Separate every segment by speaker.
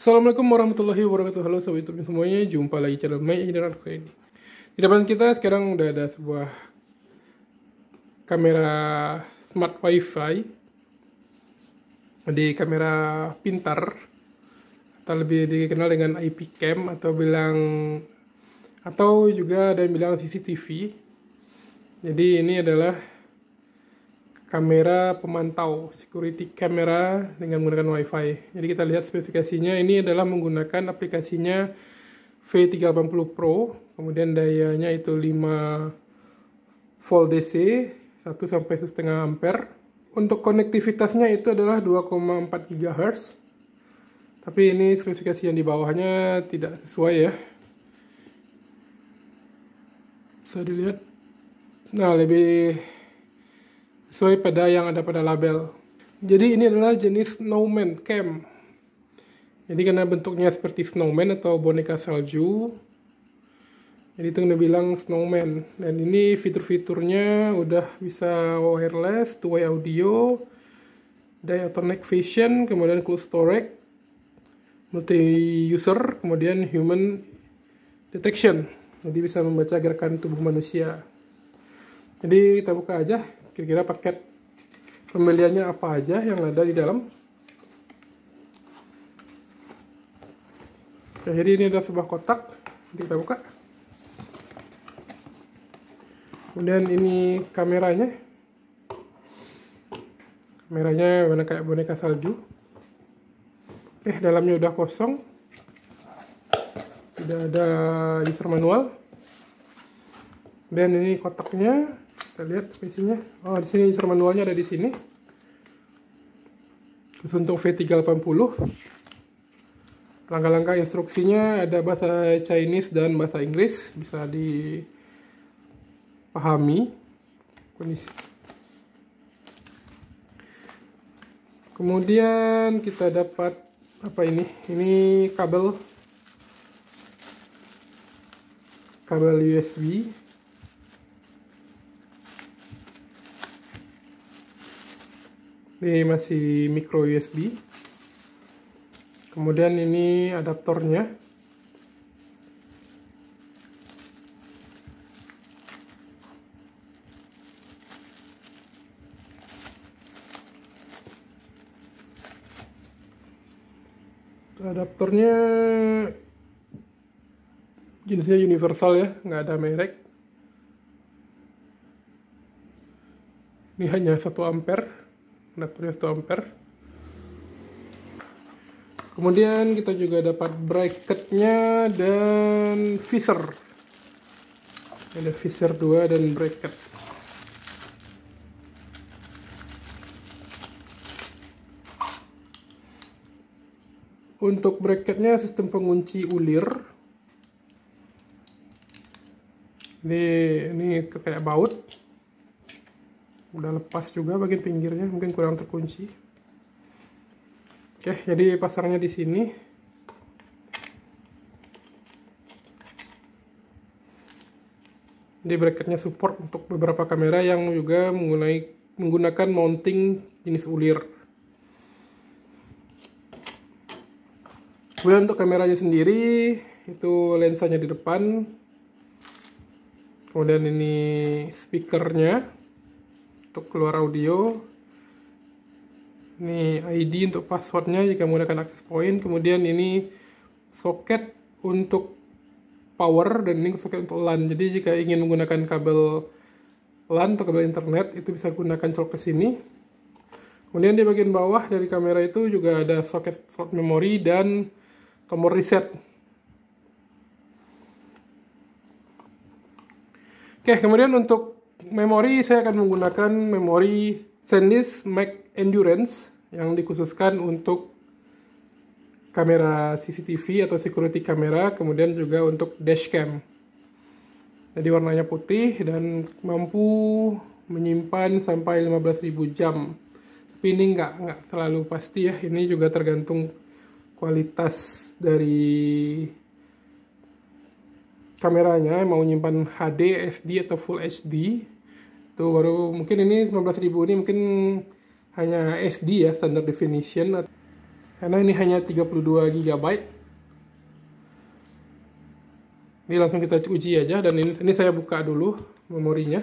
Speaker 1: Assalamualaikum warahmatullahi wabarakatuh Halo sobat youtube semuanya Jumpa lagi channel My Ignorant Kue Di depan kita sekarang udah ada sebuah Kamera smart wifi Di kamera pintar Atau lebih dikenal dengan IP cam Atau bilang Atau juga ada yang bilang CCTV Jadi ini adalah kamera pemantau security camera dengan menggunakan wifi jadi kita lihat spesifikasinya ini adalah menggunakan aplikasinya V380 Pro kemudian dayanya itu 5 volt DC 1 sampai 1,5 ampere untuk konektivitasnya itu adalah 2,4 GHz tapi ini spesifikasi yang di bawahnya tidak sesuai ya bisa dilihat nah lebih sesuai pada yang ada pada label. Jadi ini adalah jenis snowman cam. Jadi karena bentuknya seperti snowman atau boneka salju, jadi itu bilang snowman. Dan ini fitur-fiturnya udah bisa wireless, two-way audio, diatonic vision, kemudian cool storage, multi user, kemudian human detection. Jadi bisa membaca gerakan tubuh manusia. Jadi kita buka aja kira-kira paket pembeliannya apa aja yang ada di dalam jadi ini adalah sebuah kotak nanti kita buka kemudian ini kameranya kameranya warna kayak boneka salju eh dalamnya udah kosong tidak ada user manual dan ini kotaknya kita lihat mesinnya oh di sini user manualnya ada di sini untuk V380 langkah-langkah instruksinya ada bahasa Chinese dan bahasa Inggris bisa dipahami kondisi kemudian kita dapat apa ini ini kabel kabel USB ini masih micro USB kemudian ini adaptornya adaptornya jenisnya universal ya nggak ada merek ini hanya satu ampere dapatnya ampere kemudian kita juga dapat bracketnya dan visor ada visor 2 dan bracket untuk bracketnya sistem pengunci ulir ini, ini kayak baut udah lepas juga bagian pinggirnya mungkin kurang terkunci oke jadi pasangnya di sini di bracketnya support untuk beberapa kamera yang juga menggunai, menggunakan mounting jenis ulir kemudian untuk kameranya sendiri itu lensanya di depan kemudian ini speakernya untuk keluar audio ini ID untuk passwordnya jika menggunakan access point kemudian ini soket untuk power dan ini soket untuk LAN jadi jika ingin menggunakan kabel LAN atau kabel internet itu bisa gunakan colok ke sini kemudian di bagian bawah dari kamera itu juga ada soket slot memory dan tombol reset oke kemudian untuk memori saya akan menggunakan memori SanDisk Mac Endurance yang dikhususkan untuk kamera CCTV atau security kamera, kemudian juga untuk dashcam. Jadi warnanya putih dan mampu menyimpan sampai 15.000 jam. Tapi ini nggak nggak selalu pasti ya, ini juga tergantung kualitas dari kameranya mau nyimpan HD, SD atau Full HD itu baru mungkin ini 15.000 ini mungkin hanya SD ya standard definition karena ini hanya 32 GB ini langsung kita uji aja dan ini, ini saya buka dulu memorinya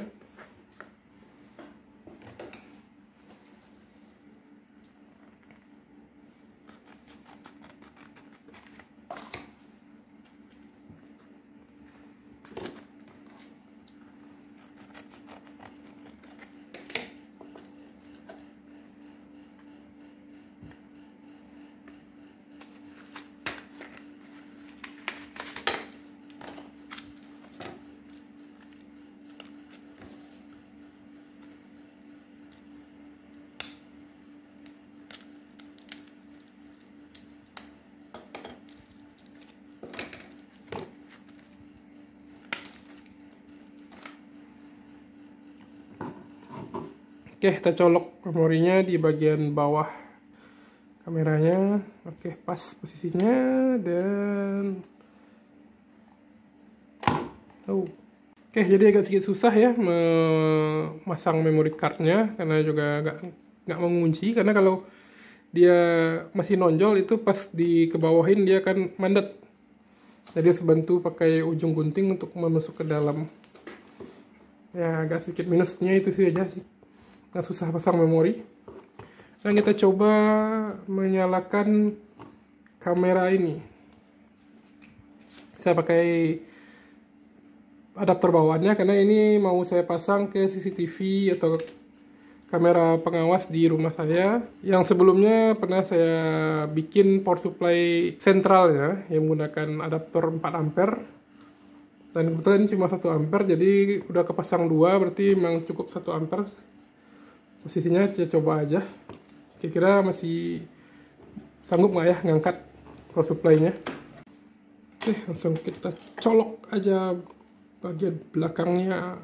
Speaker 1: Oke, kita colok memorinya di bagian bawah kameranya. Oke, pas posisinya dan oh. Oke, jadi agak sedikit susah ya memasang memory cardnya karena juga agak nggak mengunci karena kalau dia masih nonjol itu pas di kebawahin dia akan mandat. Jadi sebantu pakai ujung gunting untuk memasuk ke dalam. Ya agak sedikit minusnya itu sih aja sih nggak susah pasang memori dan kita coba menyalakan kamera ini saya pakai adaptor bawaannya karena ini mau saya pasang ke CCTV atau kamera pengawas di rumah saya yang sebelumnya pernah saya bikin port supply sentralnya yang menggunakan adaptor 4 ampere dan kebetulan ini cuma satu ampere jadi udah kepasang dua berarti memang cukup satu ampere posisinya coba aja kira-kira masih sanggup nggak ya ngangkat power supply-nya oke langsung kita colok aja bagian belakangnya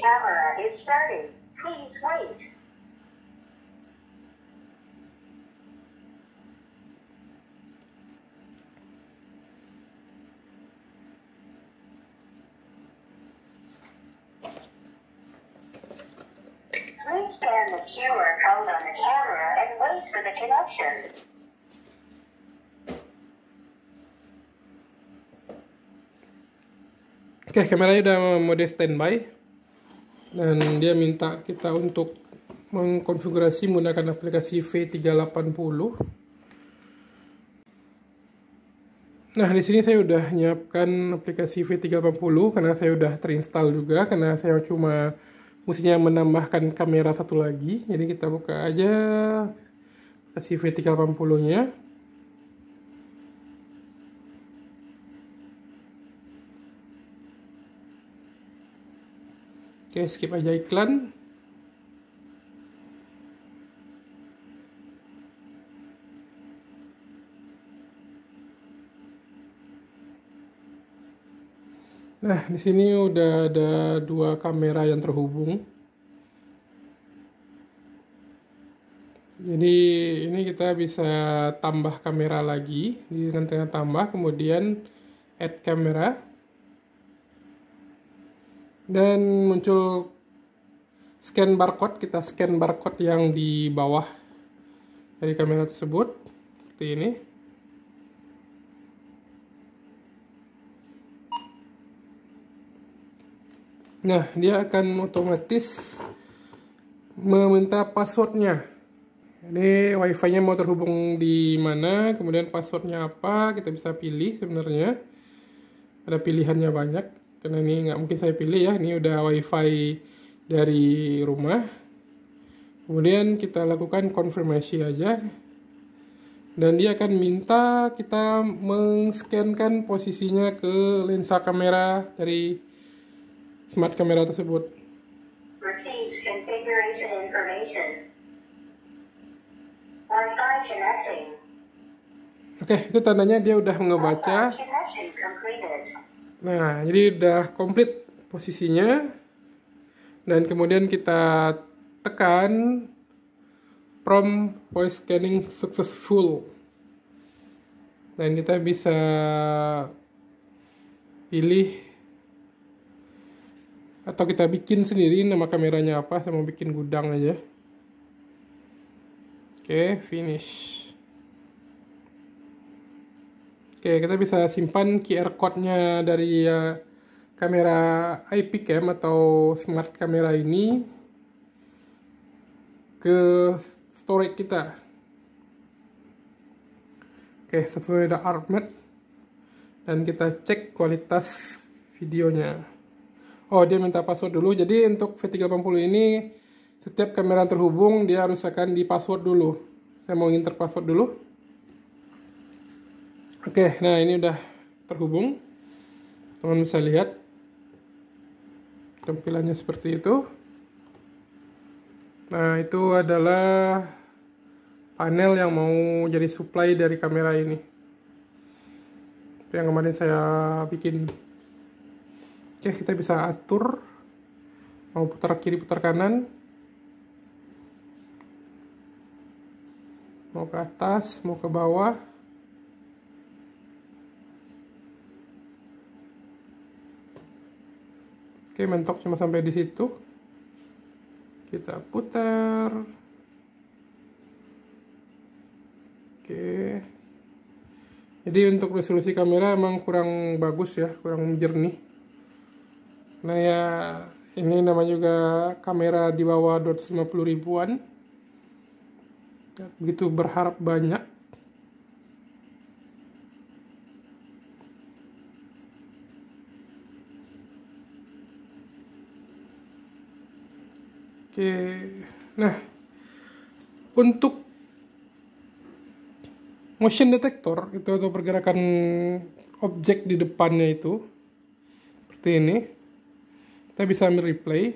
Speaker 2: Camera is starting. Please wait.
Speaker 1: Oke, okay, kameranya udah mode standby. Dan dia minta kita untuk mengkonfigurasi menggunakan aplikasi V380. Nah, di sini saya udah nyiapkan aplikasi V380 karena saya udah terinstall juga karena saya cuma mestinya menambahkan kamera satu lagi. Jadi kita buka aja aplikasi V380-nya. Oke, skip aja iklan. Nah, di sini udah ada dua kamera yang terhubung. Jadi ini kita bisa tambah kamera lagi di rentang tambah, kemudian add kamera dan muncul scan barcode kita scan barcode yang di bawah dari kamera tersebut seperti ini nah dia akan otomatis meminta passwordnya ini wifi nya mau terhubung di mana kemudian passwordnya apa kita bisa pilih sebenarnya ada pilihannya banyak karena ini nggak mungkin saya pilih ya ini udah wifi dari rumah kemudian kita lakukan konfirmasi aja dan dia akan minta kita mengscankan posisinya ke lensa kamera dari smart kamera tersebut Oke, okay, itu tandanya dia udah ngebaca. Nah, jadi udah komplit posisinya. Dan kemudian kita tekan prompt voice scanning successful. Dan kita bisa pilih atau kita bikin sendiri nama kameranya apa, saya mau bikin gudang aja. Oke, finish. Oke, kita bisa simpan QR code-nya dari uh, kamera cam atau smart kamera ini ke storage kita. Oke, sesuai dengan ARPMET dan kita cek kualitas videonya. Oh, dia minta password dulu. Jadi untuk V380 ini setiap kamera terhubung dia harus akan di password dulu. Saya mau nginter password dulu. Oke, nah ini udah terhubung. Teman bisa lihat tampilannya seperti itu. Nah, itu adalah panel yang mau jadi supply dari kamera ini. Itu yang kemarin saya bikin. Oke, kita bisa atur mau putar kiri, putar kanan. Mau ke atas, mau ke bawah. Oke, mentok cuma sampai di situ. Kita putar. Oke. Jadi untuk resolusi kamera emang kurang bagus ya, kurang jernih. Nah ya, ini namanya juga kamera di bawah 250 ribuan. Begitu berharap banyak Oke. Nah, untuk motion detector itu atau pergerakan objek di depannya itu seperti ini. Kita bisa ambil replay.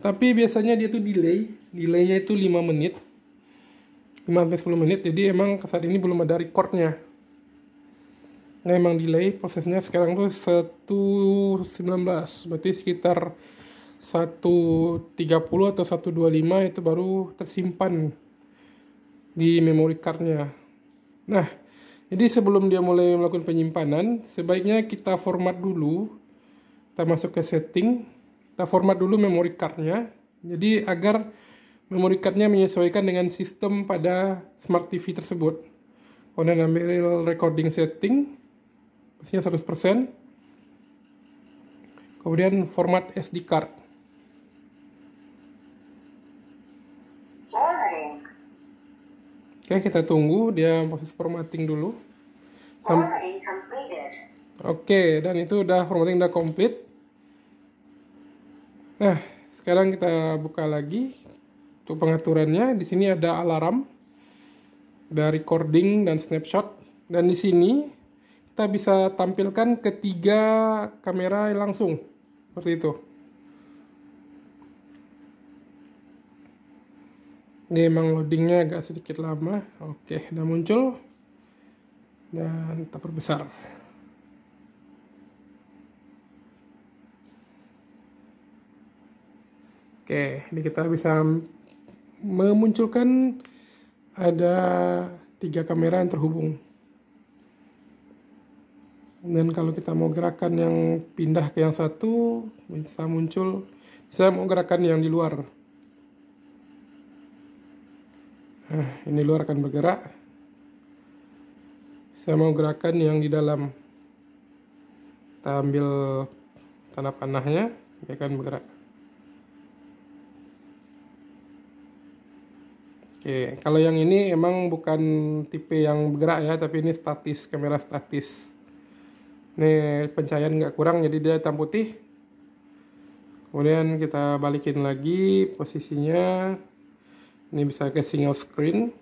Speaker 1: Tapi biasanya dia tuh delay, delaynya itu 5 menit. 5 sampai 10 menit. Jadi emang saat ini belum ada recordnya. Nah, emang delay prosesnya sekarang tuh 1.19 berarti sekitar 130 atau 125 itu baru tersimpan di memory cardnya nah jadi sebelum dia mulai melakukan penyimpanan sebaiknya kita format dulu kita masuk ke setting kita format dulu memory cardnya jadi agar memory cardnya menyesuaikan dengan sistem pada smart TV tersebut kemudian ambil recording setting pastinya 100% kemudian format SD card Oke, kita tunggu dia proses formatting dulu. Sam Oke, dan itu udah formatting udah complete Nah, sekarang kita buka lagi untuk pengaturannya. Di sini ada alarm, ada recording dan snapshot. Dan di sini kita bisa tampilkan ketiga kamera langsung. Seperti itu. ini emang loadingnya agak sedikit lama oke udah muncul dan kita perbesar oke ini kita bisa memunculkan ada tiga kamera yang terhubung dan kalau kita mau gerakan yang pindah ke yang satu bisa muncul saya mau gerakan yang di luar Nah, ini luar akan bergerak. Saya mau gerakan yang di dalam. Kita ambil tanah panahnya, dia akan bergerak. Oke, kalau yang ini emang bukan tipe yang bergerak ya, tapi ini statis, kamera statis. Nih, pencahayaan nggak kurang, jadi dia hitam putih. Kemudian kita balikin lagi posisinya, ini bisa ke single screen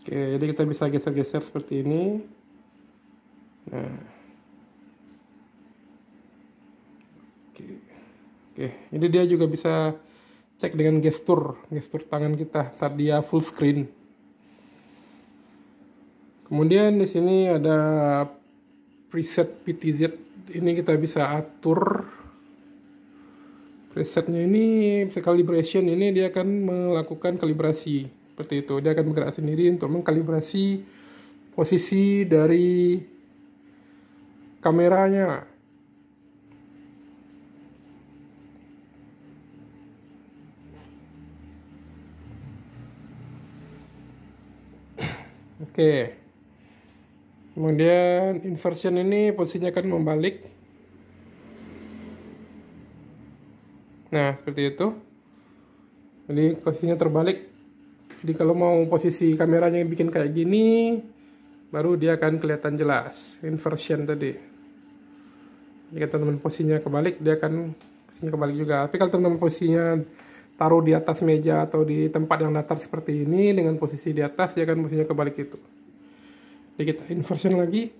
Speaker 1: oke jadi kita bisa geser-geser seperti ini nah oke oke ini dia juga bisa cek dengan gestur gestur tangan kita saat dia full screen kemudian di sini ada preset PTZ ini kita bisa atur presetnya ini bisa calibration ini dia akan melakukan kalibrasi seperti itu dia akan bergerak sendiri untuk mengkalibrasi posisi dari kameranya oke okay. kemudian inversion ini posisinya akan membalik nah seperti itu jadi posisinya terbalik jadi kalau mau posisi kameranya yang bikin kayak gini baru dia akan kelihatan jelas inversion tadi jika teman-teman posisinya kebalik dia akan posisinya kebalik juga tapi kalau teman-teman posisinya taruh di atas meja atau di tempat yang datar seperti ini dengan posisi di atas dia akan posisinya kebalik itu jadi kita inversion lagi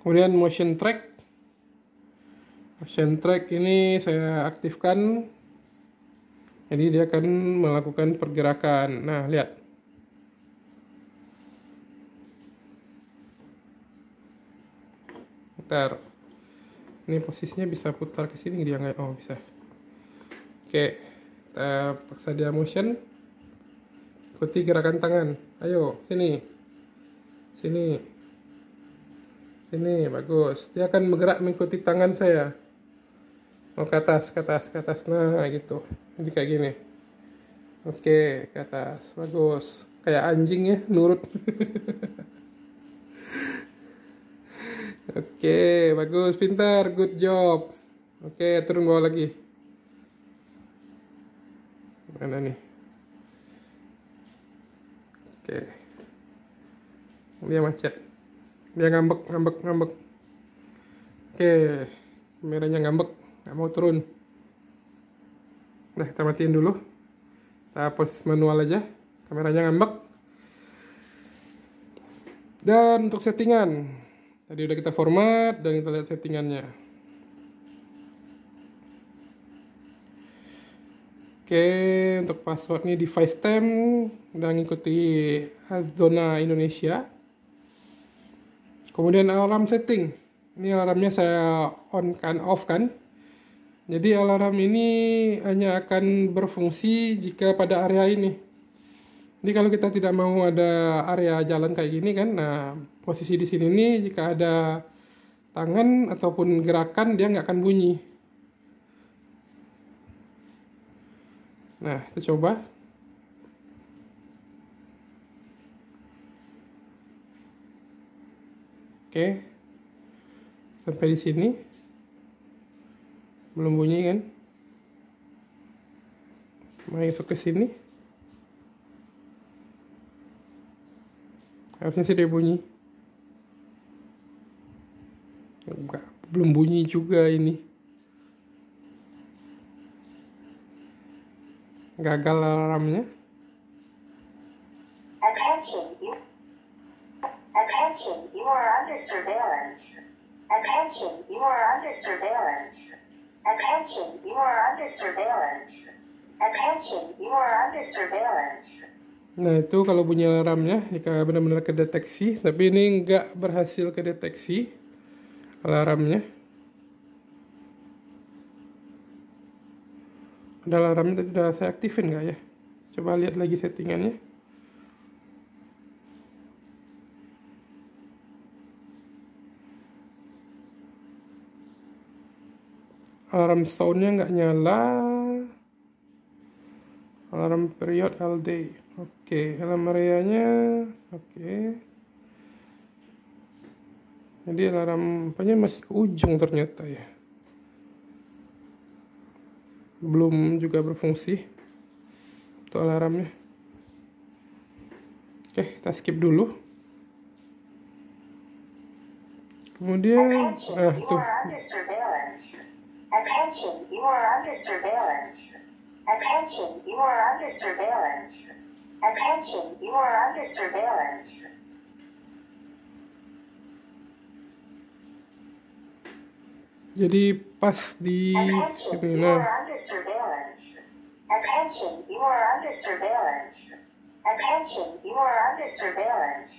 Speaker 1: kemudian motion track Motion track ini saya aktifkan jadi dia akan melakukan pergerakan nah lihat putar ini posisinya bisa putar ke sini dia nggak oh bisa oke kita paksa dia motion ikuti gerakan tangan ayo sini sini sini bagus dia akan bergerak mengikuti tangan saya Oh ke atas ke atas ke atas nah gitu jadi kayak gini oke ke atas bagus kayak anjing ya nurut oke bagus pintar good job oke turun bawah lagi mana nih oke dia macet dia ngambek ngambek ngambek oke merahnya ngambek nggak mau turun nah kita matiin dulu kita proses manual aja kameranya ngambek dan untuk settingan tadi udah kita format dan kita lihat settingannya Oke, untuk password ini device time udah ngikuti zona Indonesia. Kemudian alarm setting. Ini alarmnya saya on kan off kan. Jadi alarm ini hanya akan berfungsi jika pada area ini. Jadi kalau kita tidak mau ada area jalan kayak gini kan, nah posisi di sini nih jika ada tangan ataupun gerakan dia nggak akan bunyi. Nah, kita coba. Oke, sampai di sini belum bunyi kan masuk ke sini harusnya sih dia bunyi Enggak, belum bunyi juga ini gagal alarmnya
Speaker 2: Attention, you, attention, you are under surveillance. Attention, you are under surveillance. Attention, you are under surveillance. Attention, you are under surveillance.
Speaker 1: Nah itu kalau bunyi alarmnya jika benar-benar kedeteksi, tapi ini nggak berhasil kedeteksi alarmnya. Ada alarmnya tadi sudah saya aktifin nggak ya? Coba lihat lagi settingannya. alarm soundnya nggak nyala alarm period LD oke okay. alarm areanya oke okay. jadi alarm apanya masih ke ujung ternyata ya belum juga berfungsi untuk alarmnya oke okay, kita skip dulu kemudian nah tuh
Speaker 2: Attention, you are under surveillance. Attention, you are under surveillance. Attention, you are under surveillance.
Speaker 1: Jadi pas di gitu nah.
Speaker 2: Attention, you are under surveillance. Attention, you are under surveillance.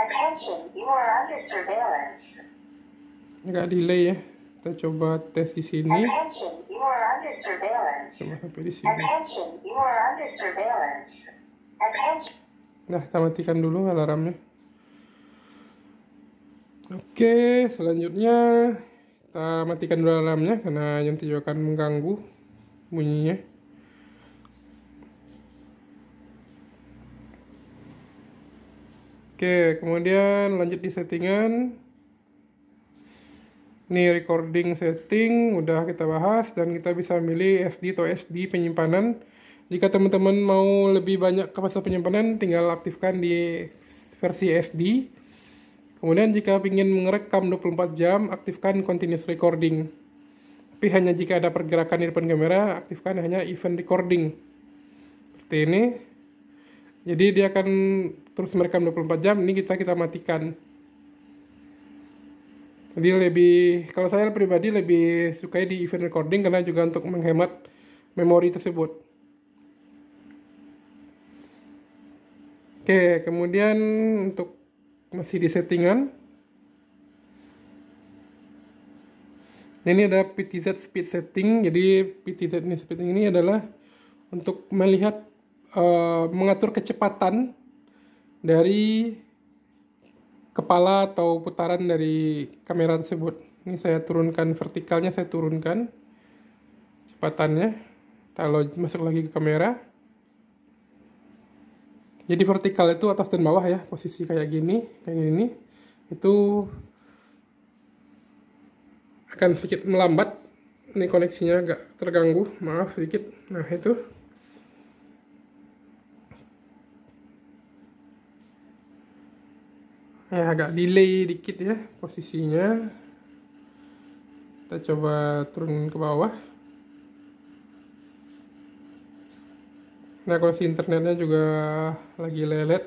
Speaker 2: Attention, you are under surveillance.
Speaker 1: Enggak delay ya. kita coba tes di sini
Speaker 2: coba sampai di sini
Speaker 1: nah kita matikan dulu alarmnya oke selanjutnya kita matikan dulu alarmnya karena yang tidak akan mengganggu bunyinya oke kemudian lanjut di settingan ini recording setting udah kita bahas dan kita bisa milih SD atau SD penyimpanan jika teman-teman mau lebih banyak kapasitas penyimpanan tinggal aktifkan di versi SD kemudian jika ingin merekam 24 jam aktifkan continuous recording tapi hanya jika ada pergerakan di depan kamera aktifkan hanya event recording seperti ini jadi dia akan terus merekam 24 jam ini kita kita matikan jadi lebih, kalau saya pribadi lebih suka di event recording karena juga untuk menghemat memori tersebut. Oke, kemudian untuk masih di settingan. Ini ada PTZ speed setting. Jadi PTZ ini setting ini adalah untuk melihat uh, mengatur kecepatan dari kepala atau putaran dari kamera tersebut. Ini saya turunkan vertikalnya, saya turunkan cepatannya. Kalau masuk lagi ke kamera. Jadi vertikal itu atas dan bawah ya, posisi kayak gini, kayak gini. Itu akan sedikit melambat. Ini koneksinya agak terganggu, maaf sedikit. Nah, itu ya agak delay dikit ya posisinya kita coba turun ke bawah nah kalau si internetnya juga lagi lelet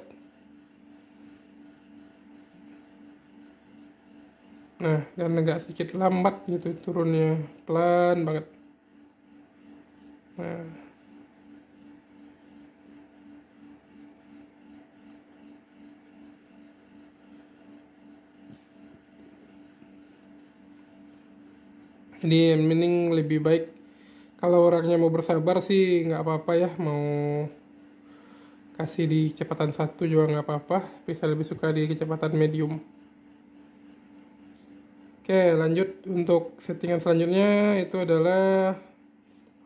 Speaker 1: nah karena agak sedikit lambat gitu turunnya pelan banget nah jadi mending lebih baik kalau orangnya mau bersabar sih nggak apa-apa ya mau kasih di kecepatan satu juga nggak apa-apa bisa lebih suka di kecepatan medium oke lanjut untuk settingan selanjutnya itu adalah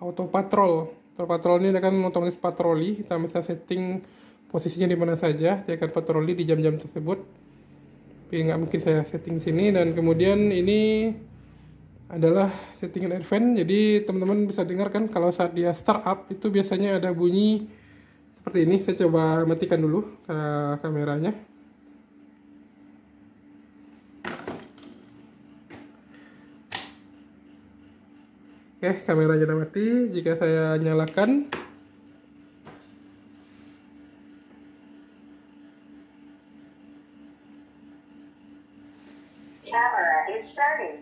Speaker 1: auto patrol auto patrol ini akan otomatis patroli kita bisa setting posisinya di mana saja dia akan patroli di jam-jam tersebut tapi nggak mungkin saya setting sini dan kemudian ini adalah settingan advance jadi teman-teman bisa dengarkan kalau saat dia start up itu biasanya ada bunyi seperti ini saya coba matikan dulu uh, kameranya oke kameranya sudah mati jika saya nyalakan
Speaker 2: Camera is starting.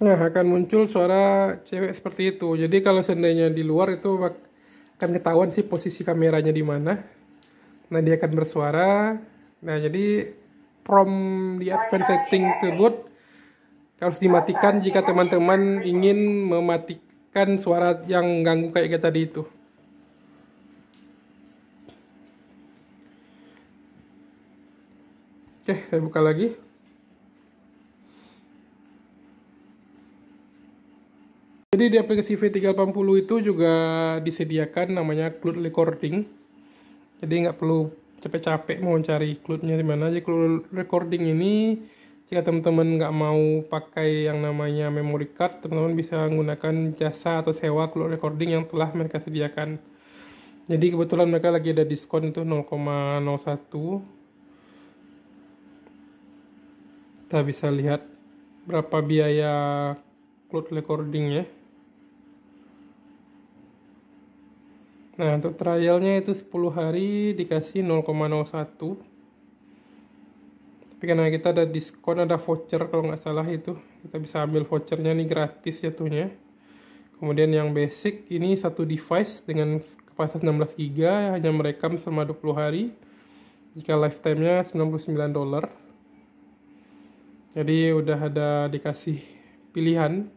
Speaker 1: Nah, akan muncul suara cewek seperti itu. Jadi kalau seandainya di luar itu akan ketahuan sih posisi kameranya di mana. Nah, dia akan bersuara. Nah, jadi prom di advanced setting tersebut harus dimatikan jika teman-teman ingin mematikan suara yang ganggu kayak gitu tadi itu. Oke, saya buka lagi. Jadi di aplikasi V380 itu juga disediakan namanya cloud recording. Jadi nggak perlu capek-capek mau cari cloudnya di mana. aja. cloud recording ini jika teman-teman nggak mau pakai yang namanya memory card, teman-teman bisa menggunakan jasa atau sewa cloud recording yang telah mereka sediakan. Jadi kebetulan mereka lagi ada diskon itu 0,01. Kita bisa lihat berapa biaya cloud recording ya Nah, untuk trialnya itu 10 hari dikasih 0,01. Tapi karena kita ada diskon, ada voucher kalau nggak salah itu. Kita bisa ambil vouchernya nih gratis jatuhnya. Kemudian yang basic ini satu device dengan kapasitas 16 GB hanya merekam selama 20 hari. Jika lifetime-nya 99 dolar. Jadi udah ada dikasih pilihan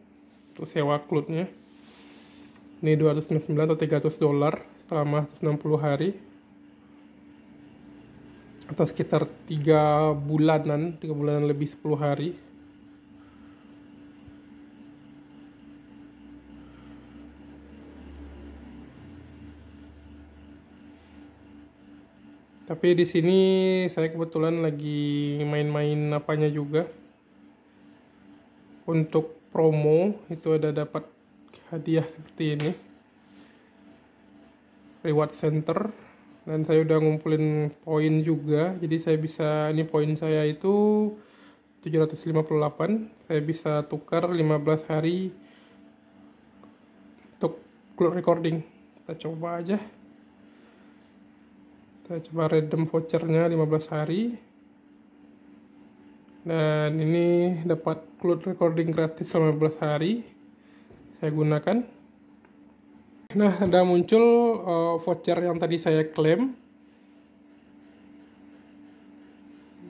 Speaker 1: untuk sewa cloud-nya ini 299 atau 300 dolar selama 160 hari atau sekitar 3 bulanan 3 bulanan lebih 10 hari tapi di sini saya kebetulan lagi main-main apanya juga untuk promo itu ada dapat hadiah seperti ini reward center dan saya udah ngumpulin poin juga jadi saya bisa ini poin saya itu 758 saya bisa tukar 15 hari untuk recording kita coba aja kita coba redeem vouchernya 15 hari dan ini dapat cloud recording gratis selama 15 hari saya gunakan Nah, Anda muncul uh, voucher yang tadi saya klaim.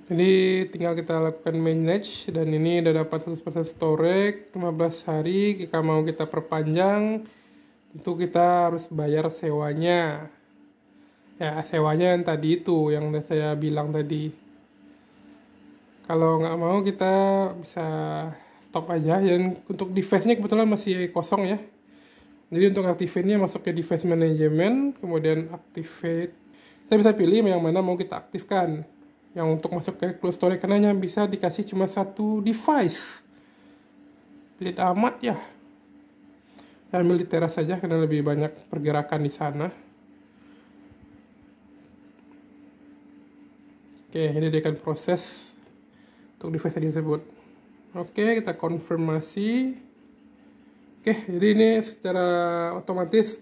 Speaker 1: Jadi tinggal kita lakukan manage dan ini udah dapat 100% storage 15 hari. Jika mau kita perpanjang, tentu kita harus bayar sewanya. Ya, sewanya yang tadi itu yang udah saya bilang tadi. Kalau nggak mau kita bisa stop aja dan untuk device-nya kebetulan masih kosong ya jadi untuk aktifinnya masuk ke device management kemudian activate kita bisa pilih yang mana mau kita aktifkan yang untuk masuk ke cloud storage karena yang bisa dikasih cuma satu device pelit amat ya saya ambil di teras saja karena lebih banyak pergerakan di sana oke ini dia akan proses untuk device yang disebut. oke kita konfirmasi Oke, jadi ini secara otomatis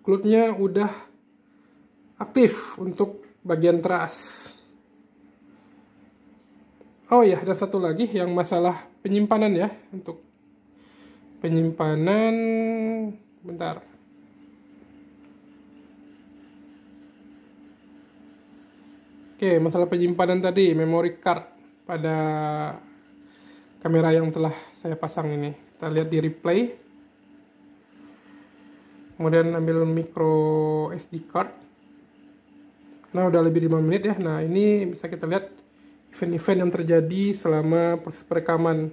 Speaker 1: klutnya udah aktif untuk bagian teras. Oh ya, dan satu lagi yang masalah penyimpanan ya untuk penyimpanan bentar. Oke, masalah penyimpanan tadi memory card pada kamera yang telah saya pasang ini. Kita lihat di replay kemudian ambil micro SD card nah udah lebih 5 menit ya nah ini bisa kita lihat event-event yang terjadi selama proses perekaman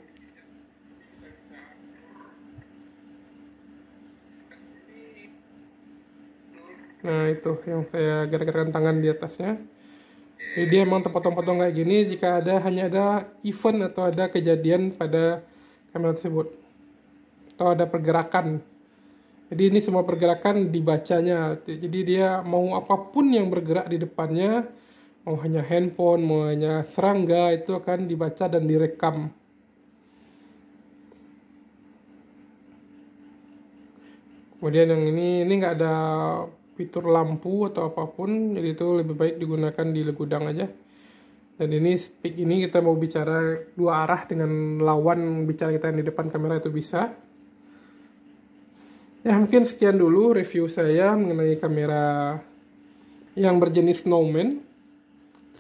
Speaker 1: nah itu yang saya gerak-gerakan tangan di atasnya jadi dia emang terpotong-potong kayak gini jika ada hanya ada event atau ada kejadian pada kamera tersebut atau ada pergerakan jadi ini semua pergerakan dibacanya. Jadi dia mau apapun yang bergerak di depannya, mau hanya handphone, mau hanya serangga itu akan dibaca dan direkam. Kemudian yang ini ini nggak ada fitur lampu atau apapun, jadi itu lebih baik digunakan di legudang aja. Dan ini speak ini kita mau bicara dua arah dengan lawan bicara kita yang di depan kamera itu bisa. Ya mungkin sekian dulu review saya mengenai kamera yang berjenis Snowman.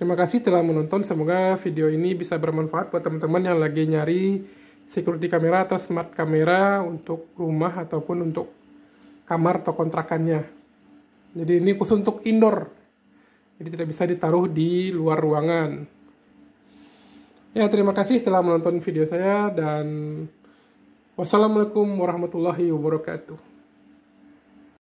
Speaker 1: Terima kasih telah menonton, semoga video ini bisa bermanfaat buat teman-teman yang lagi nyari security kamera atau smart kamera untuk rumah ataupun untuk kamar atau kontrakannya. Jadi ini khusus untuk indoor, jadi tidak bisa ditaruh di luar ruangan. Ya terima kasih telah menonton video saya dan wassalamualaikum warahmatullahi wabarakatuh.